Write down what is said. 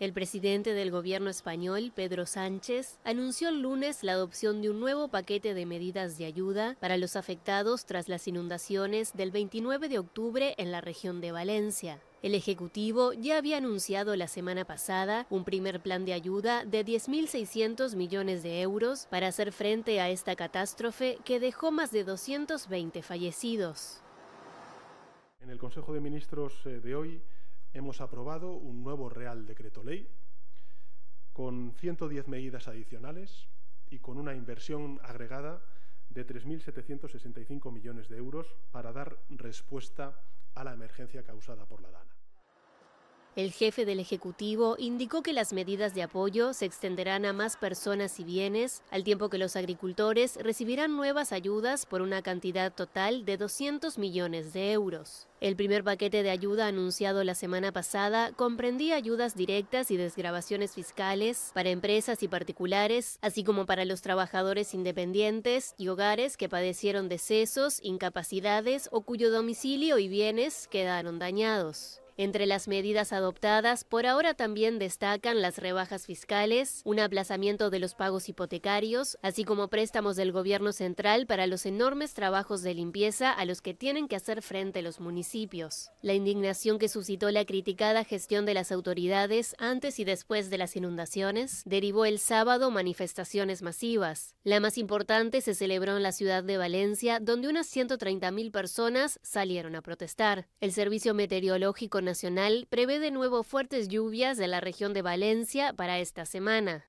El presidente del gobierno español, Pedro Sánchez, anunció el lunes la adopción de un nuevo paquete de medidas de ayuda para los afectados tras las inundaciones del 29 de octubre en la región de Valencia. El Ejecutivo ya había anunciado la semana pasada un primer plan de ayuda de 10.600 millones de euros para hacer frente a esta catástrofe que dejó más de 220 fallecidos. En el Consejo de Ministros eh, de hoy, hemos aprobado un nuevo Real Decreto Ley con 110 medidas adicionales y con una inversión agregada de 3.765 millones de euros para dar respuesta a la emergencia causada por la DANA. El jefe del Ejecutivo indicó que las medidas de apoyo se extenderán a más personas y bienes, al tiempo que los agricultores recibirán nuevas ayudas por una cantidad total de 200 millones de euros. El primer paquete de ayuda anunciado la semana pasada comprendía ayudas directas y desgrabaciones fiscales para empresas y particulares, así como para los trabajadores independientes y hogares que padecieron decesos, incapacidades o cuyo domicilio y bienes quedaron dañados. Entre las medidas adoptadas, por ahora también destacan las rebajas fiscales, un aplazamiento de los pagos hipotecarios, así como préstamos del gobierno central para los enormes trabajos de limpieza a los que tienen que hacer frente los municipios. La indignación que suscitó la criticada gestión de las autoridades antes y después de las inundaciones derivó el sábado manifestaciones masivas. La más importante se celebró en la ciudad de Valencia, donde unas 130.000 personas salieron a protestar. El servicio meteorológico Nacional prevé de nuevo fuertes lluvias de la región de Valencia para esta semana.